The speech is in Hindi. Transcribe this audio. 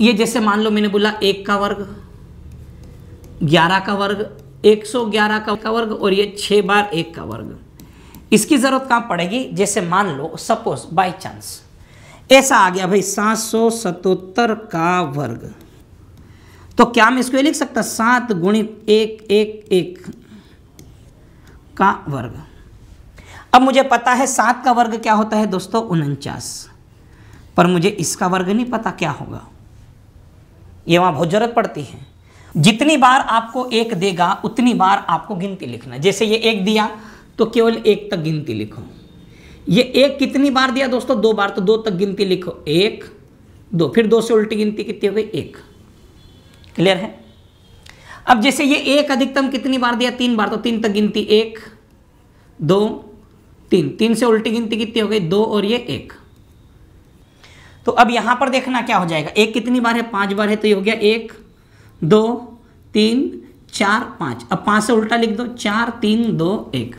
ये जैसे मान लो मैंने बोला एक का वर्ग ग्यारह का वर्ग एक सौ ग्यारह का वर्ग और ये छः बार एक का वर्ग इसकी ज़रूरत कहाँ पड़ेगी जैसे मान लो सपोज बाय चांस ऐसा आ गया भाई सात सौ सतोत्तर का वर्ग तो क्या मैं इसको लिख सकता सात गुणित एक एक एक का वर्ग अब मुझे पता है सात का वर्ग क्या होता है दोस्तों उनचास पर मुझे इसका वर्ग नहीं पता क्या होगा ये वहाँ बहुत ज़रूरत पड़ती है जितनी बार आपको एक देगा उतनी बार आपको गिनती लिखना जैसे ये एक दिया तो केवल एक तक गिनती लिखो ये एक कितनी बार दिया दोस्तों दो बार तो दो तक गिनती लिखो एक दो फिर दो से उल्टी गिनती कितनी हो गई एक क्लियर है अब जैसे ये एक अधिकतम कितनी बार दिया तीन बार तो तीन तक गिनती एक दो तीन तीन से उल्टी गिनती कितनी हो गई दो और ये एक तो अब यहाँ पर देखना क्या हो जाएगा एक कितनी बार है पाँच बार है तो ये हो गया एक दो तीन चार पाँच अब पाँच से उल्टा लिख दो चार तीन दो एक